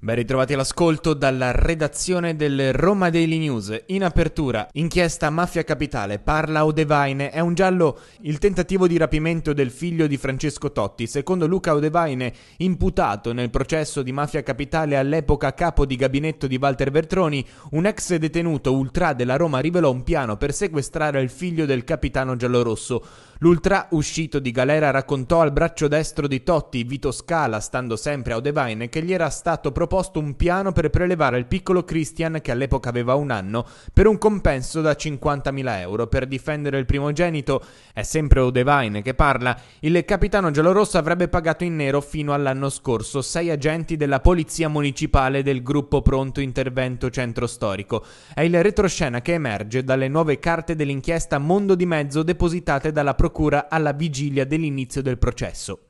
Ben ritrovati all'ascolto dalla redazione del Roma Daily News. In apertura, inchiesta Mafia Capitale, parla Odevaine, è un giallo il tentativo di rapimento del figlio di Francesco Totti, secondo Luca Odevaine, imputato nel processo di Mafia Capitale all'epoca capo di gabinetto di Walter Bertroni, un ex detenuto ultra della Roma rivelò un piano per sequestrare il figlio del capitano giallorosso. L'ultra uscito di galera raccontò al braccio destro di Totti, Vito Scala, stando sempre a Odevaine, che gli era stato proposto proposto un piano per prelevare il piccolo Christian, che all'epoca aveva un anno, per un compenso da 50.000 euro per difendere il primogenito. È sempre O'Devine che parla. Il capitano giallorosso avrebbe pagato in nero fino all'anno scorso sei agenti della polizia municipale del gruppo Pronto Intervento Centro Storico. È il retroscena che emerge dalle nuove carte dell'inchiesta Mondo di Mezzo depositate dalla procura alla vigilia dell'inizio del processo.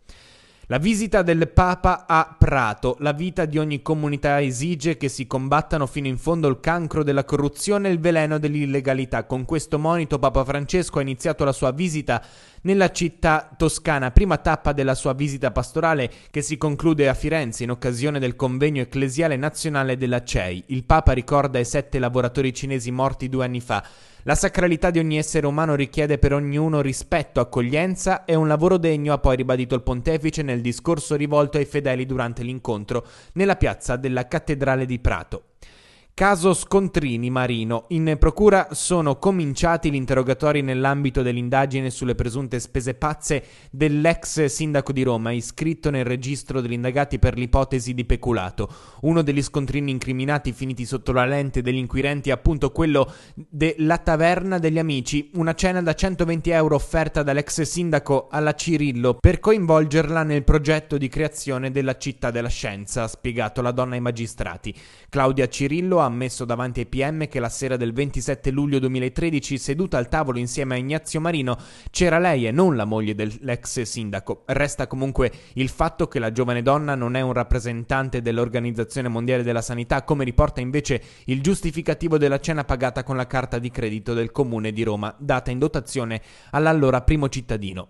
La visita del Papa a Prato, la vita di ogni comunità esige che si combattano fino in fondo il cancro della corruzione e il veleno dell'illegalità. Con questo monito Papa Francesco ha iniziato la sua visita nella città toscana, prima tappa della sua visita pastorale che si conclude a Firenze in occasione del convegno ecclesiale nazionale della CEI. Il Papa ricorda i sette lavoratori cinesi morti due anni fa. La sacralità di ogni essere umano richiede per ognuno rispetto, accoglienza e un lavoro degno, ha poi ribadito il pontefice nel discorso rivolto ai fedeli durante l'incontro nella piazza della Cattedrale di Prato. Caso Scontrini Marino. In procura sono cominciati gli interrogatori nell'ambito dell'indagine sulle presunte spese pazze dell'ex sindaco di Roma, iscritto nel registro degli indagati per l'ipotesi di peculato. Uno degli scontrini incriminati finiti sotto la lente degli inquirenti è appunto quello della Taverna degli Amici, una cena da 120 euro offerta dall'ex sindaco alla Cirillo per coinvolgerla nel progetto di creazione della città della scienza, ha spiegato la donna ai magistrati. Claudia Cirillo ha ammesso davanti ai PM che la sera del 27 luglio 2013, seduta al tavolo insieme a Ignazio Marino, c'era lei e non la moglie dell'ex sindaco. Resta comunque il fatto che la giovane donna non è un rappresentante dell'Organizzazione Mondiale della Sanità, come riporta invece il giustificativo della cena pagata con la carta di credito del Comune di Roma, data in dotazione all'allora primo cittadino.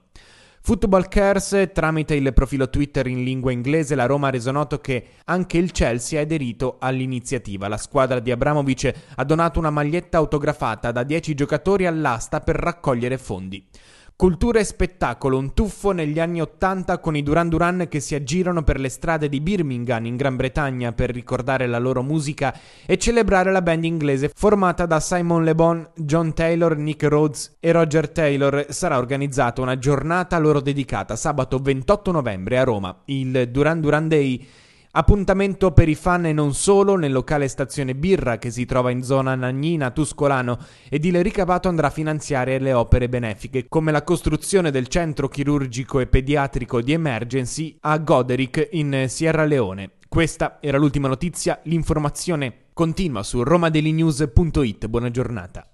Football Cares tramite il profilo Twitter in lingua inglese, la Roma ha reso noto che anche il Chelsea è aderito all'iniziativa. La squadra di Abramovic ha donato una maglietta autografata da 10 giocatori all'asta per raccogliere fondi. Cultura e spettacolo, un tuffo negli anni Ottanta con i Duran Duran che si aggirano per le strade di Birmingham in Gran Bretagna per ricordare la loro musica e celebrare la band inglese formata da Simon Le Bon, John Taylor, Nick Rhodes e Roger Taylor. Sarà organizzata una giornata loro dedicata sabato 28 novembre a Roma, il Duran Duran Day Appuntamento per i fan e non solo nel locale Stazione Birra che si trova in zona Nagnina, Tuscolano ed il ricavato andrà a finanziare le opere benefiche come la costruzione del centro chirurgico e pediatrico di emergency a Goderic in Sierra Leone. Questa era l'ultima notizia, l'informazione continua su romadelinews.it. Buona giornata.